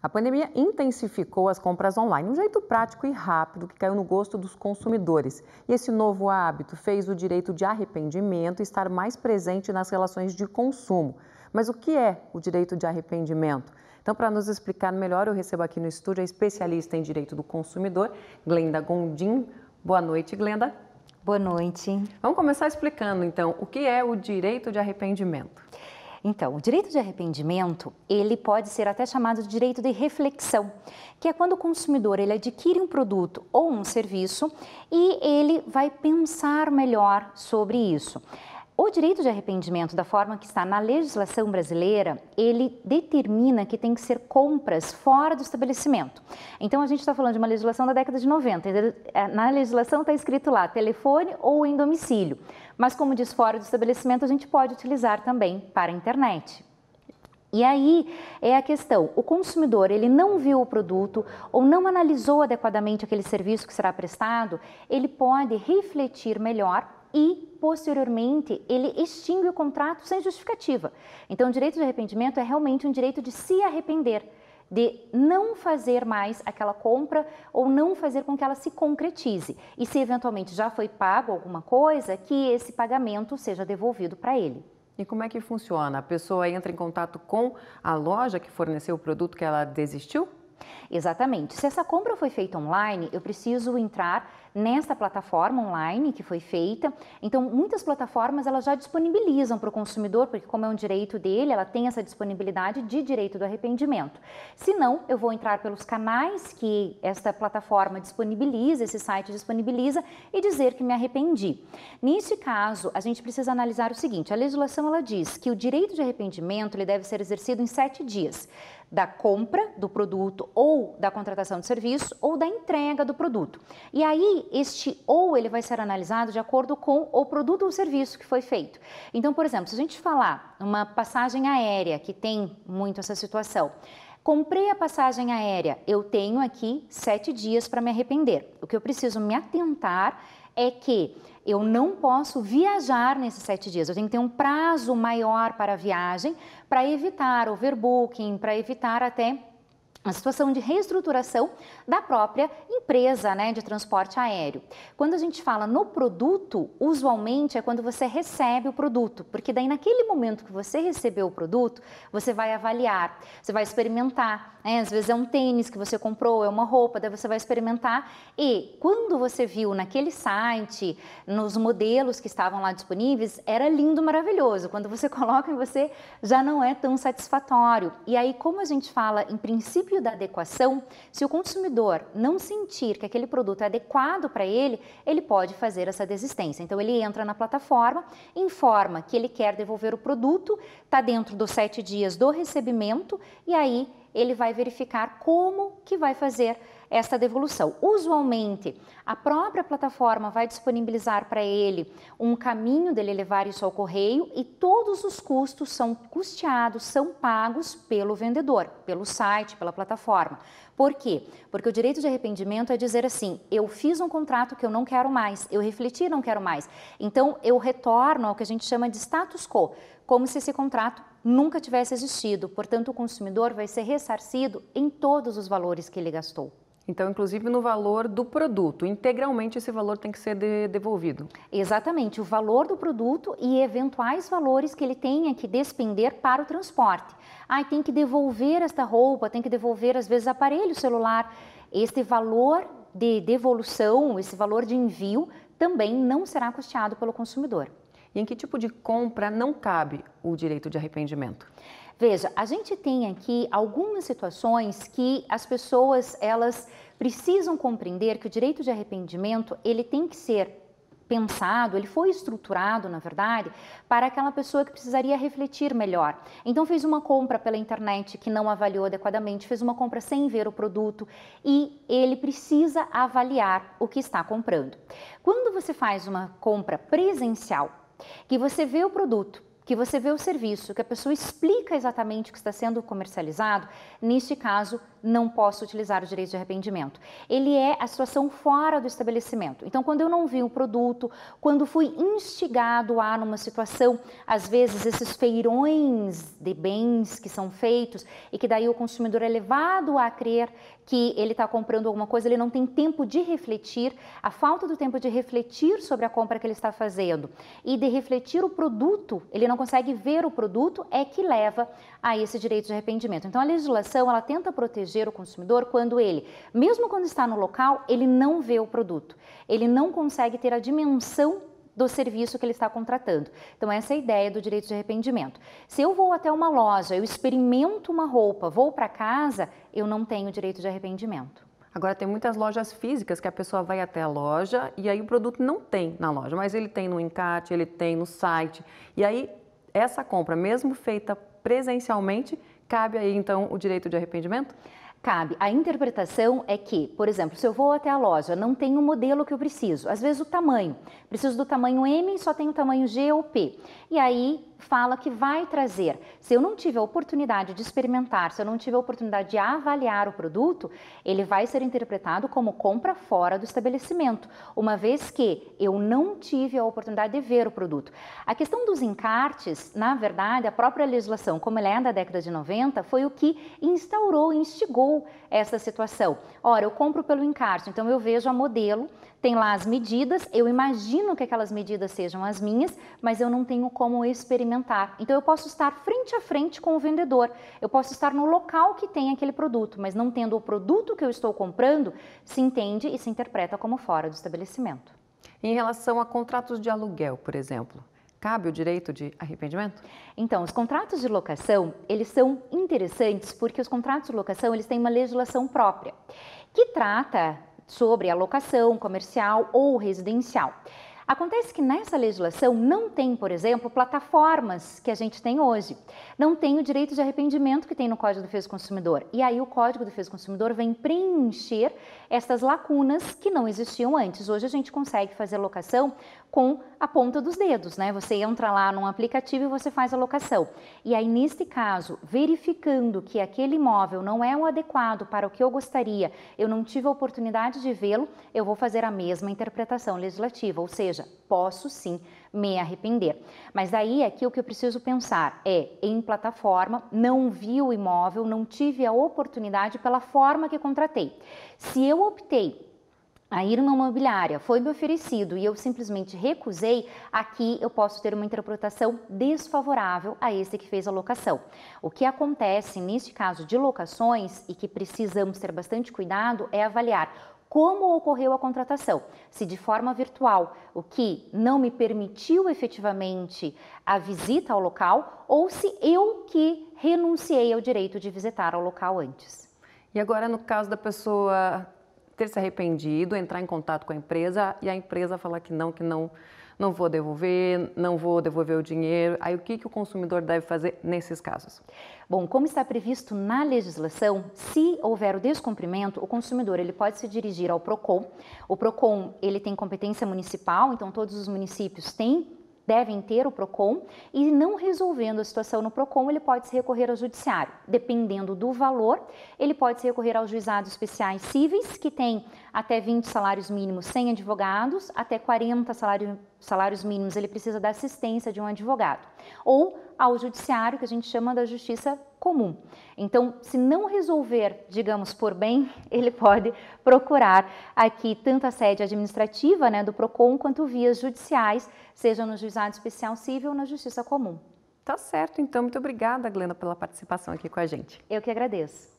A pandemia intensificou as compras online, um jeito prático e rápido que caiu no gosto dos consumidores. E esse novo hábito fez o direito de arrependimento estar mais presente nas relações de consumo. Mas o que é o direito de arrependimento? Então, para nos explicar melhor, eu recebo aqui no estúdio a especialista em direito do consumidor, Glenda Gondim. Boa noite, Glenda. Boa noite. Vamos começar explicando, então, o que é o direito de arrependimento. Então, o direito de arrependimento, ele pode ser até chamado de direito de reflexão, que é quando o consumidor ele adquire um produto ou um serviço e ele vai pensar melhor sobre isso. O direito de arrependimento, da forma que está na legislação brasileira, ele determina que tem que ser compras fora do estabelecimento. Então, a gente está falando de uma legislação da década de 90. É, na legislação está escrito lá telefone ou em domicílio. Mas, como diz fora do estabelecimento, a gente pode utilizar também para a internet. E aí é a questão, o consumidor, ele não viu o produto ou não analisou adequadamente aquele serviço que será prestado, ele pode refletir melhor e, posteriormente, ele extingue o contrato sem justificativa. Então, o direito de arrependimento é realmente um direito de se arrepender, de não fazer mais aquela compra ou não fazer com que ela se concretize. E se eventualmente já foi pago alguma coisa, que esse pagamento seja devolvido para ele. E como é que funciona? A pessoa entra em contato com a loja que forneceu o produto que ela desistiu? Exatamente. Se essa compra foi feita online, eu preciso entrar nesta plataforma online que foi feita. Então, muitas plataformas elas já disponibilizam para o consumidor, porque como é um direito dele, ela tem essa disponibilidade de direito do arrependimento. Se não, eu vou entrar pelos canais que esta plataforma disponibiliza, esse site disponibiliza e dizer que me arrependi. Nesse caso, a gente precisa analisar o seguinte: a legislação ela diz que o direito de arrependimento ele deve ser exercido em sete dias da compra do produto ou da contratação de serviço ou da entrega do produto. E aí este ou ele vai ser analisado de acordo com o produto ou serviço que foi feito. Então, por exemplo, se a gente falar uma passagem aérea, que tem muito essa situação, Comprei a passagem aérea, eu tenho aqui sete dias para me arrepender. O que eu preciso me atentar é que eu não posso viajar nesses sete dias. Eu tenho que ter um prazo maior para a viagem para evitar overbooking, para evitar até uma situação de reestruturação da própria empresa né, de transporte aéreo. Quando a gente fala no produto, usualmente é quando você recebe o produto, porque daí naquele momento que você recebeu o produto, você vai avaliar, você vai experimentar. Né? Às vezes é um tênis que você comprou, é uma roupa, daí você vai experimentar. E quando você viu naquele site, nos modelos que estavam lá disponíveis, era lindo, maravilhoso. Quando você coloca em você, já não é tão satisfatório. E aí, como a gente fala em princípio da adequação, se o consumidor não sentir que aquele produto é adequado para ele, ele pode fazer essa desistência. Então ele entra na plataforma, informa que ele quer devolver o produto, está dentro dos sete dias do recebimento e aí ele vai verificar como que vai fazer esta devolução. Usualmente, a própria plataforma vai disponibilizar para ele um caminho dele levar isso ao correio e todos os custos são custeados, são pagos pelo vendedor, pelo site, pela plataforma. Por quê? Porque o direito de arrependimento é dizer assim: eu fiz um contrato que eu não quero mais, eu refleti não quero mais. Então, eu retorno ao que a gente chama de status quo, como se esse contrato nunca tivesse existido. Portanto, o consumidor vai ser ressarcido em todos os valores que ele gastou. Então, inclusive no valor do produto, integralmente esse valor tem que ser de, devolvido. Exatamente, o valor do produto e eventuais valores que ele tenha que despender para o transporte. Ah, tem que devolver esta roupa, tem que devolver às vezes aparelho celular. Este valor de devolução, esse valor de envio também não será custeado pelo consumidor. E em que tipo de compra não cabe o direito de arrependimento? Veja, a gente tem aqui algumas situações que as pessoas elas precisam compreender que o direito de arrependimento ele tem que ser pensado, ele foi estruturado, na verdade, para aquela pessoa que precisaria refletir melhor. Então fez uma compra pela internet que não avaliou adequadamente, fez uma compra sem ver o produto e ele precisa avaliar o que está comprando. Quando você faz uma compra presencial, que você vê o produto, que você vê o serviço, que a pessoa explica exatamente o que está sendo comercializado, neste caso não posso utilizar o direito de arrependimento. Ele é a situação fora do estabelecimento. Então, quando eu não vi o produto, quando fui instigado a numa situação, às vezes esses feirões de bens que são feitos e que daí o consumidor é levado a crer que ele está comprando alguma coisa, ele não tem tempo de refletir, a falta do tempo de refletir sobre a compra que ele está fazendo e de refletir o produto, ele não consegue ver o produto, é que leva a esse direito de arrependimento. Então, a legislação ela tenta proteger proteger o consumidor quando ele, mesmo quando está no local, ele não vê o produto, ele não consegue ter a dimensão do serviço que ele está contratando. Então, essa é a ideia do direito de arrependimento. Se eu vou até uma loja, eu experimento uma roupa, vou para casa, eu não tenho direito de arrependimento. Agora, tem muitas lojas físicas que a pessoa vai até a loja e aí o produto não tem na loja, mas ele tem no encarte, ele tem no site. E aí, essa compra, mesmo feita presencialmente, cabe aí então o direito de arrependimento? cabe. A interpretação é que, por exemplo, se eu vou até a loja, não tem o modelo que eu preciso, às vezes o tamanho. Preciso do tamanho M, só tem o tamanho G ou P. E aí fala que vai trazer. Se eu não tiver oportunidade de experimentar, se eu não tiver oportunidade de avaliar o produto, ele vai ser interpretado como compra fora do estabelecimento, uma vez que eu não tive a oportunidade de ver o produto. A questão dos encartes, na verdade, a própria legislação, como ela é da década de 90, foi o que instaurou, instigou essa situação. Ora, eu compro pelo encarte, então eu vejo a modelo tem lá as medidas, eu imagino que aquelas medidas sejam as minhas, mas eu não tenho como experimentar. Então eu posso estar frente a frente com o vendedor, eu posso estar no local que tem aquele produto, mas não tendo o produto que eu estou comprando, se entende e se interpreta como fora do estabelecimento. Em relação a contratos de aluguel, por exemplo, cabe o direito de arrependimento? Então, os contratos de locação, eles são interessantes porque os contratos de locação, eles têm uma legislação própria, que trata sobre alocação comercial ou residencial. Acontece que nessa legislação não tem, por exemplo, plataformas que a gente tem hoje. Não tem o direito de arrependimento que tem no Código de Defesa do Consumidor. E aí o Código de Defesa do Consumidor vem preencher essas lacunas que não existiam antes. Hoje a gente consegue fazer locação com a ponta dos dedos, né? Você entra lá num aplicativo e você faz a locação. E aí, neste caso, verificando que aquele imóvel não é o adequado para o que eu gostaria, eu não tive a oportunidade de vê-lo, eu vou fazer a mesma interpretação legislativa, ou seja, seja, posso sim me arrepender. Mas aí aqui é o que eu preciso pensar é em plataforma, não vi o imóvel, não tive a oportunidade pela forma que contratei. Se eu optei a ir numa imobiliária foi me oferecido e eu simplesmente recusei, aqui eu posso ter uma interpretação desfavorável a esse que fez a locação. O que acontece neste caso de locações e que precisamos ter bastante cuidado é avaliar como ocorreu a contratação. Se de forma virtual, o que não me permitiu efetivamente a visita ao local, ou se eu que renunciei ao direito de visitar ao local antes. E agora, no caso da pessoa ter se arrependido, entrar em contato com a empresa e a empresa falar que não, que não não vou devolver, não vou devolver o dinheiro. Aí o que, que o consumidor deve fazer nesses casos? Bom, como está previsto na legislação, se houver o descumprimento, o consumidor ele pode se dirigir ao Procon. O Procon ele tem competência municipal, então todos os municípios têm devem ter o PROCON e não resolvendo a situação no PROCON, ele pode se recorrer ao judiciário. Dependendo do valor, ele pode se recorrer aos juizados especiais cíveis, que tem até 20 salários mínimos sem advogados, até 40 salários salários mínimos ele precisa da assistência de um advogado. Ou ao judiciário, que a gente chama da justiça comum. Então, se não resolver, digamos, por bem, ele pode procurar aqui tanto a sede administrativa né, do PROCON quanto vias judiciais, seja no juizado especial civil ou na justiça comum. Tá certo, então. Muito obrigada, Glenda, pela participação aqui com a gente. Eu que agradeço.